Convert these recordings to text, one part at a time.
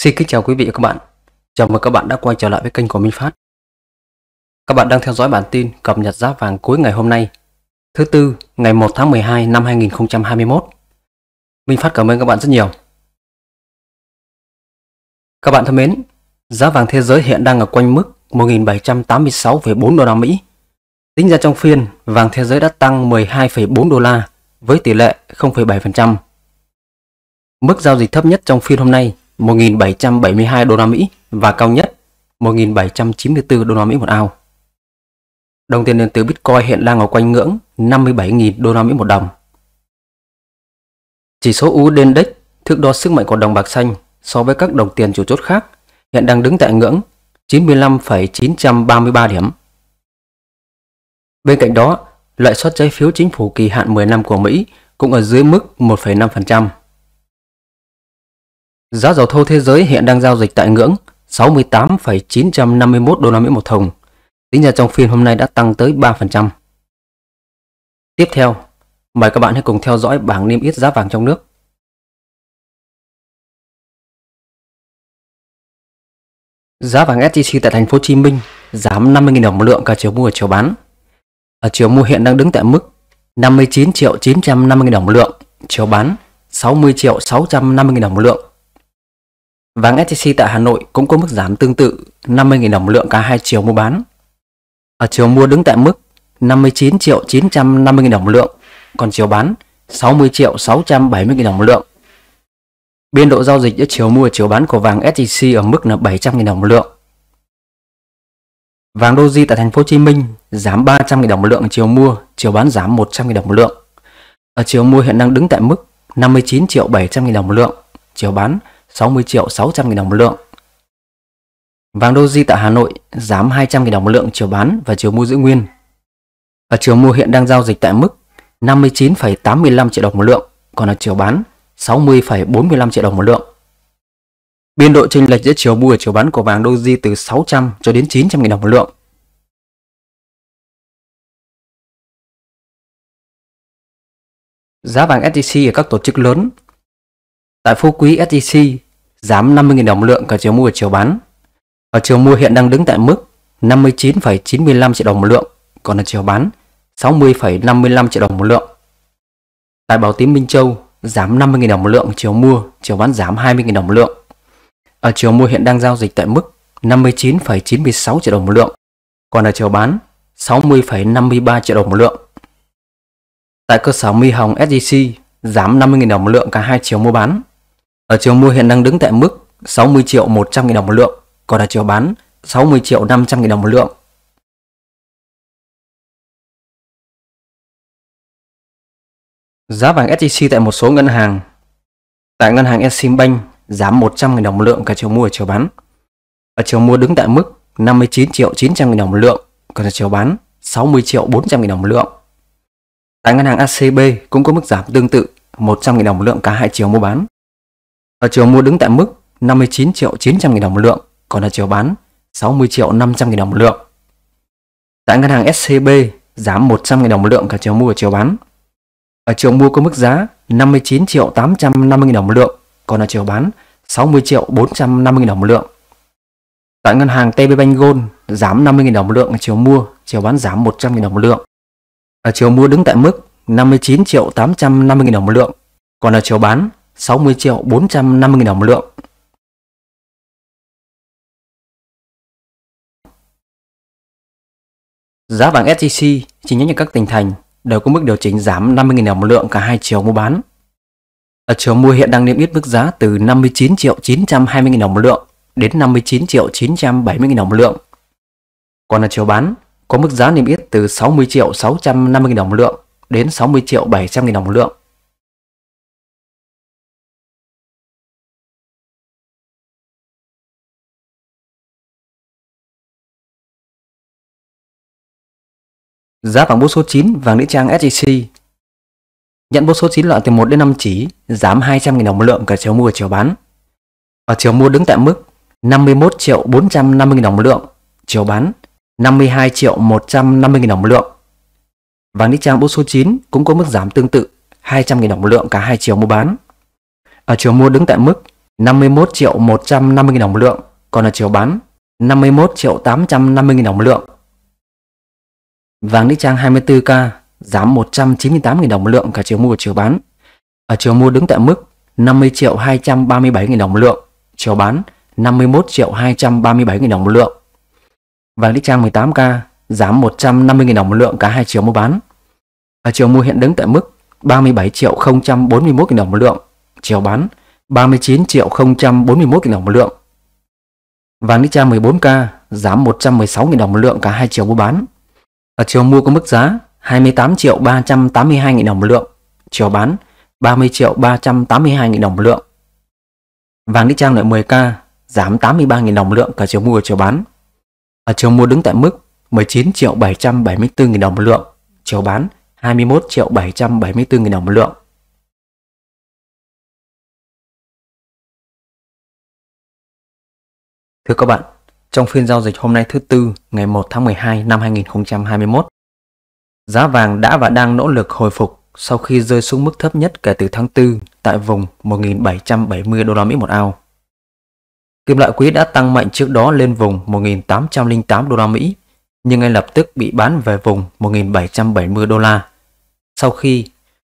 Xin kính chào quý vị và các bạn. Chào mừng các bạn đã quay trở lại với kênh của Minh Phát. Các bạn đang theo dõi bản tin cập nhật giá vàng cuối ngày hôm nay, thứ tư, ngày 1 tháng 12 năm 2021. Minh Phát cảm ơn các bạn rất nhiều. Các bạn thân mến, giá vàng thế giới hiện đang ở quanh mức 1786,4 đô la Mỹ. Tính ra trong phiên, vàng thế giới đã tăng 12,4 đô la với tỷ lệ 0,7%. Mức giao dịch thấp nhất trong phiên hôm nay 1.772 đô la Mỹ và cao nhất 1.794 đô la Mỹ một ao. Đồng tiền điện tử Bitcoin hiện đang ở quanh ngưỡng 57.000 đô la Mỹ một đồng. Chỉ số USD Index thước đo sức mạnh của đồng bạc xanh so với các đồng tiền chủ chốt khác hiện đang đứng tại ngưỡng 95,933 điểm. Bên cạnh đó, lợi suất trái phiếu chính phủ kỳ hạn 10 năm của Mỹ cũng ở dưới mức 1,5%. Giá dầu thô thế giới hiện đang giao dịch tại ngưỡng 68,951 đô la Mỹ một thùng. Tính ra trong phiên hôm nay đã tăng tới 3%. Tiếp theo, mời các bạn hãy cùng theo dõi bảng niêm yết giá vàng trong nước. Giá vàng SJC tại thành phố Hồ Chí Minh giảm 50.000 đồng một lượng cả chiều mua và chiều bán. Ở chiều mua hiện đang đứng tại mức 59 triệu 950 000 đồng một lượng, chiều bán 60 triệu 650 000 đồng một lượng. Vàng SJC tại Hà Nội cũng có mức giảm tương tự 50.000 đồng một lượng cả hai chiều mua bán. Ở chiều mua đứng tại mức 59 triệu 950 000 đồng một lượng, còn chiều bán 60 triệu 670 000 đồng một lượng. Biên độ giao dịch giữa chiều mua và chiều bán của vàng SJC ở mức là 700 000 đồng một lượng. Vàng Doji tại thành phố Hồ Chí Minh giảm 300 000 đồng một lượng chiều mua, chiều bán giảm 100 000 đồng một lượng. Ở chiều mua hiện đang đứng tại mức 59 triệu 700 000 đồng một lượng, chiều bán 60 triệu 600 nghìn đồng một lượng. Vàng Doji tại Hà Nội giảm 200 nghìn đồng một lượng chiều bán và chiều mua giữ nguyên. Ở chiều mua hiện đang giao dịch tại mức 59,85 triệu đồng một lượng, còn ở chiều bán 60,45 triệu đồng một lượng. Biên độ chênh lệch giữa chiều mua và chiều bán của vàng Doji từ 600 cho đến 900 nghìn đồng một lượng. Giá vàng SJC ở các tổ chức lớn Tại Phú Quý SJC e giảm 50.000 đồng lượng cả chiều mua và chiều bán. Ở chiều mua hiện đang đứng tại mức 59,95 triệu đồng một lượng, còn ở chiều bán 60,55 triệu đồng một lượng. Tại Bảo Tín Minh Châu giảm 50.000 đồng một lượng chiều mua, chiều bán giảm 20.000 đồng một lượng. Ở chiều mua hiện đang giao dịch tại mức 59,96 triệu đồng một lượng, còn ở chiều bán 60,53 triệu đồng một lượng. Tại cơ sở my Hồng sgc e giảm 50.000 đồng một lượng cả hai chiều mua bán, ở chiều mua hiện đang đứng tại mức 60 triệu 100 nghìn đồng một lượng, còn ở chiều bán 60 triệu 500 nghìn đồng một lượng. Giá vàng SJC tại một số ngân hàng Tại ngân hàng Eximbank giảm 100 nghìn đồng một lượng cả chiều mua và chiều bán. Ở chiều mua đứng tại mức 59 triệu 900 nghìn đồng một lượng, còn ở chiều bán 60 triệu 400 nghìn đồng một lượng. Tại ngân hàng ACB cũng có mức giảm tương tự 100 nghìn đồng một lượng cả hai chiều mua bán. Ở chiều mua đứng tại mức 59 triệu 900 nghìn đồng một lượng, còn ở chiều bán 60 triệu 500 nghìn đồng một lượng. Tại ngân hàng SCB giảm 100 nghìn đồng một lượng cả chiều mua và chiều bán. Ở chiều mua có mức giá 59 triệu 850 nghìn đồng một lượng, còn ở chiều bán 60 triệu 450 nghìn đồng một lượng. Tại ngân hàng TB Bank Gold giảm 50 nghìn đồng một lượng ở chiều mua, chiều bán giảm 100 nghìn đồng một lượng. Ở chiều mua đứng tại mức 59 triệu 850 nghìn đồng một lượng, còn ở chiều bán 60 triệu 450 nghìn đồng một lượng. Giá vàng SJC chỉ nhánh ở các tỉnh thành đều có mức điều chỉnh giảm 50 nghìn đồng một lượng cả hai chiều mua bán. Ở chiều mua hiện đang niêm yết mức giá từ 59 triệu 920 nghìn đồng một lượng đến 59 triệu 970 nghìn đồng một lượng. Còn ở chiều bán có mức giá niêm yết từ 60 triệu 650 nghìn đồng một lượng đến 60 triệu 700 nghìn đồng một lượng. Giá vàng bút số 9 vàng nữ trang SJC Nhận bút số 9 loại từ 1 đến 5 chỉ, giảm 200.000 đồng một lượng cả chiều mua và chiều bán. Ở chiều mua đứng tại mức 51 triệu 450.000 đồng một lượng, chiều bán 52 triệu 150.000 đồng một lượng. Vàng nữ trang bút số 9 cũng có mức giảm tương tự 200.000 đồng một lượng cả hai chiều mua bán. Ở chiều mua đứng tại mức 51 triệu 150.000 đồng một lượng, còn ở chiều bán 51 triệu 850.000 đồng một lượng. Vàng đích trang 24K giảm 198.000 đồng một lượng cả chiều mua và chiều bán. Ở chiều mua đứng tại mức 50 triệu 237.000 đồng một lượng, chiều bán 51 triệu 237.000 đồng một lượng. Vàng đích trang 18K giảm 150.000 đồng một lượng cả hai chiều mua bán. Ở chiều mua hiện đứng tại mức 37 triệu 041.000 đồng một lượng, chiều bán 39 triệu 041.000 đồng một lượng. Vàng đích trang 14K giảm 116.000 đồng một lượng cả hai chiều mua bán. Ở chiều mua có mức giá 28 triệu 382 nghìn đồng một lượng, chiều bán 30 triệu 382 nghìn đồng một lượng. Vàng đi trang lại 10K giảm 83 nghìn đồng một lượng cả chiều mua và chiều bán. Ở chiều mua đứng tại mức 19 triệu 774 nghìn đồng một lượng, chiều bán 21 triệu 774 nghìn đồng một lượng. Thưa các bạn, trong phiên giao dịch hôm nay thứ Tư ngày 1 tháng 12 năm 2021. Giá vàng đã và đang nỗ lực hồi phục sau khi rơi xuống mức thấp nhất kể từ tháng 4 tại vùng 1.770 đô la Mỹ một ao. Kim loại quý đã tăng mạnh trước đó lên vùng 1.808 đô la Mỹ, nhưng ngay lập tức bị bán về vùng 1.770 đô la. Sau khi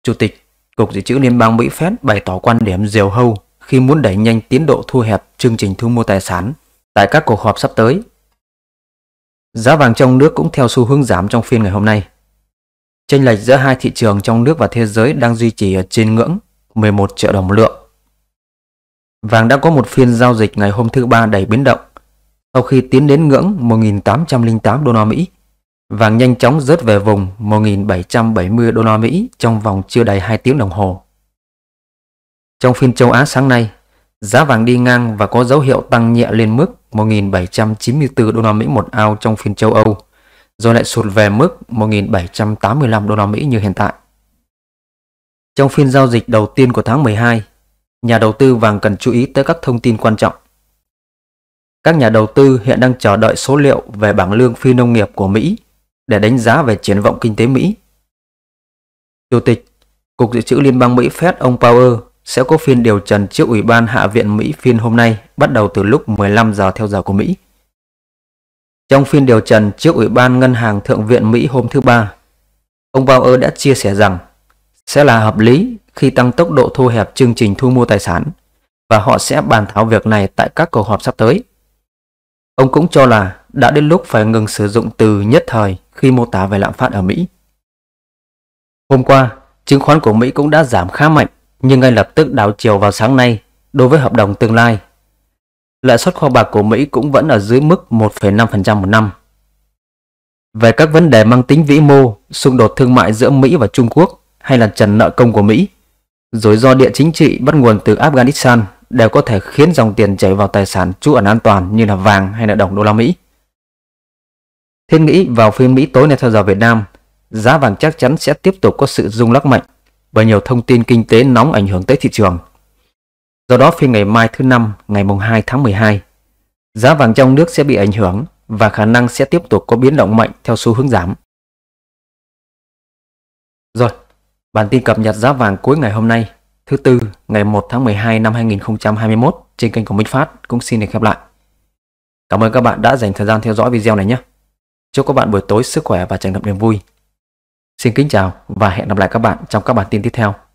Chủ tịch Cục Dự trữ Liên bang Mỹ Fed bày tỏ quan điểm diều hâu khi muốn đẩy nhanh tiến độ thu hẹp chương trình thu mua tài sản tại các cuộc họp sắp tới. Giá vàng trong nước cũng theo xu hướng giảm trong phiên ngày hôm nay. Chênh lệch giữa hai thị trường trong nước và thế giới đang duy trì ở trên ngưỡng 11 triệu đồng một lượng. Vàng đã có một phiên giao dịch ngày hôm thứ ba đầy biến động. Sau khi tiến đến ngưỡng 1.808 đô la Mỹ, vàng nhanh chóng rớt về vùng 1.770 đô la Mỹ trong vòng chưa đầy 2 tiếng đồng hồ. Trong phiên châu Á sáng nay, giá vàng đi ngang và có dấu hiệu tăng nhẹ lên mức 1.794 đô la Mỹ một ao trong phiên châu Âu, rồi lại sụt về mức 1.785 đô la Mỹ như hiện tại. Trong phiên giao dịch đầu tiên của tháng 12, nhà đầu tư vàng cần chú ý tới các thông tin quan trọng. Các nhà đầu tư hiện đang chờ đợi số liệu về bảng lương phi nông nghiệp của Mỹ để đánh giá về triển vọng kinh tế Mỹ. Chủ tịch Cục Dự trữ Liên bang Mỹ Fed ông Powell sẽ có phiên điều trần trước Ủy ban Hạ viện Mỹ phiên hôm nay, bắt đầu từ lúc 15 giờ theo giờ của Mỹ. Trong phiên điều trần trước Ủy ban Ngân hàng Thượng viện Mỹ hôm thứ Ba, ông Bauer đã chia sẻ rằng sẽ là hợp lý khi tăng tốc độ thu hẹp chương trình thu mua tài sản và họ sẽ bàn thảo việc này tại các cuộc họp sắp tới. Ông cũng cho là đã đến lúc phải ngừng sử dụng từ nhất thời khi mô tả về lạm phát ở Mỹ. Hôm qua, chứng khoán của Mỹ cũng đã giảm khá mạnh nhưng ngay lập tức đảo chiều vào sáng nay đối với hợp đồng tương lai. Lãi suất kho bạc của Mỹ cũng vẫn ở dưới mức 1,5% một năm. Về các vấn đề mang tính vĩ mô, xung đột thương mại giữa Mỹ và Trung Quốc hay là trần nợ công của Mỹ, rủi ro địa chính trị bắt nguồn từ Afghanistan đều có thể khiến dòng tiền chảy vào tài sản trú ẩn an toàn như là vàng hay là đồng đô la Mỹ. Thiên nghĩ vào phiên Mỹ tối nay theo giờ Việt Nam, giá vàng chắc chắn sẽ tiếp tục có sự rung lắc mạnh và nhiều thông tin kinh tế nóng ảnh hưởng tới thị trường. Do đó phiên ngày mai thứ năm, ngày mùng 2 tháng 12, giá vàng trong nước sẽ bị ảnh hưởng và khả năng sẽ tiếp tục có biến động mạnh theo xu hướng giảm. Rồi, bản tin cập nhật giá vàng cuối ngày hôm nay, thứ tư, ngày 1 tháng 12 năm 2021 trên kênh của Minh Phát cũng xin được khép lại. Cảm ơn các bạn đã dành thời gian theo dõi video này nhé. Chúc các bạn buổi tối sức khỏe và tràn ngập niềm vui. Xin kính chào và hẹn gặp lại các bạn trong các bản tin tiếp theo.